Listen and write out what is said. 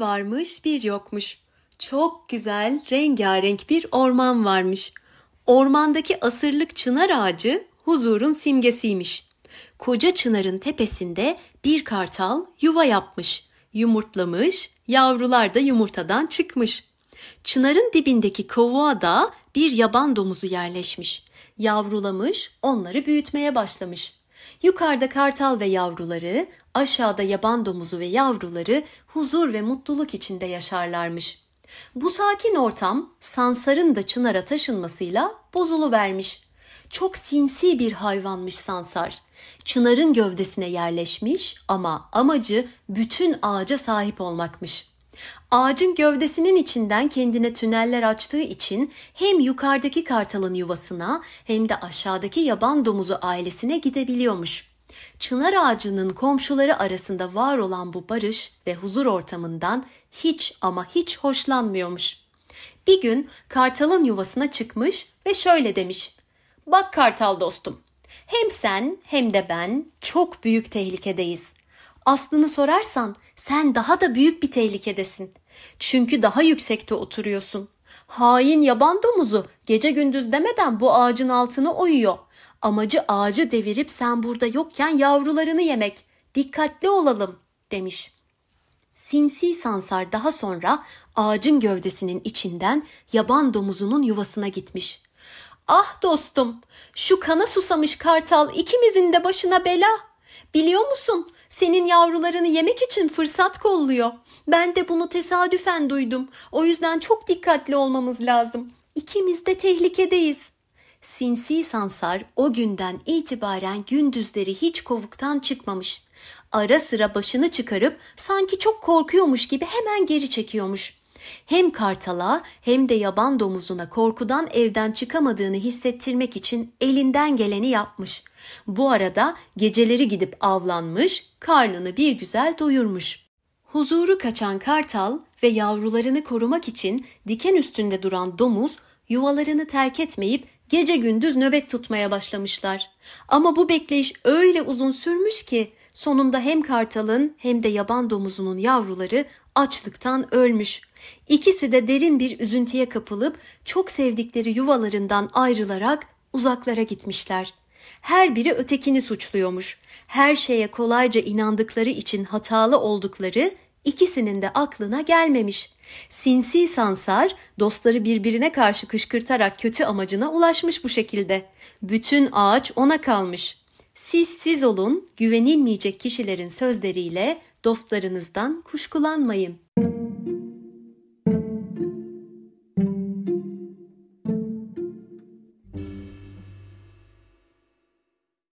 varmış bir yokmuş. Çok güzel rengarenk bir orman varmış. Ormandaki asırlık çınar ağacı huzurun simgesiymiş. Koca çınarın tepesinde bir kartal yuva yapmış. Yumurtlamış, yavrular da yumurtadan çıkmış. Çınarın dibindeki kovuğa da bir yaban domuzu yerleşmiş. Yavrulamış, onları büyütmeye başlamış. Yukarıda kartal ve yavruları, aşağıda yaban domuzu ve yavruları huzur ve mutluluk içinde yaşarlarmış. Bu sakin ortam Sansar'ın da Çınar'a taşınmasıyla bozulu vermiş. Çok sinsi bir hayvanmış Sansar. Çınar'ın gövdesine yerleşmiş ama amacı bütün ağaca sahip olmakmış.'' Ağacın gövdesinin içinden kendine tüneller açtığı için hem yukarıdaki kartalın yuvasına hem de aşağıdaki yaban domuzu ailesine gidebiliyormuş. Çınar ağacının komşuları arasında var olan bu barış ve huzur ortamından hiç ama hiç hoşlanmıyormuş. Bir gün kartalın yuvasına çıkmış ve şöyle demiş. Bak kartal dostum, hem sen hem de ben çok büyük tehlikedeyiz. Aslını sorarsan sen daha da büyük bir tehlikedesin. Çünkü daha yüksekte oturuyorsun. Hain yaban domuzu gece gündüz demeden bu ağacın altına oyuyor. Amacı ağacı devirip sen burada yokken yavrularını yemek. Dikkatli olalım demiş. Sinsi Sansar daha sonra ağacın gövdesinin içinden yaban domuzunun yuvasına gitmiş. Ah dostum, şu kana susamış kartal ikimizin de başına bela. Biliyor musun? Senin yavrularını yemek için fırsat kolluyor. Ben de bunu tesadüfen duydum. O yüzden çok dikkatli olmamız lazım. İkimiz de tehlikedeyiz. Sinsi Sansar o günden itibaren gündüzleri hiç kovuktan çıkmamış. Ara sıra başını çıkarıp sanki çok korkuyormuş gibi hemen geri çekiyormuş. Hem kartala hem de yaban domuzuna korkudan evden çıkamadığını hissettirmek için elinden geleni yapmış. Bu arada geceleri gidip avlanmış, karnını bir güzel doyurmuş. Huzuru kaçan kartal ve yavrularını korumak için diken üstünde duran domuz yuvalarını terk etmeyip gece gündüz nöbet tutmaya başlamışlar. Ama bu bekleyiş öyle uzun sürmüş ki sonunda hem kartalın hem de yaban domuzunun yavruları açlıktan ölmüş. İkisi de derin bir üzüntüye kapılıp çok sevdikleri yuvalarından ayrılarak uzaklara gitmişler. Her biri ötekini suçluyormuş. Her şeye kolayca inandıkları için hatalı oldukları ikisinin de aklına gelmemiş. Sinsi Sansar dostları birbirine karşı kışkırtarak kötü amacına ulaşmış bu şekilde. Bütün ağaç ona kalmış. Siz siz olun, güvenilmeyecek kişilerin sözleriyle dostlarınızdan kuşkulanmayın.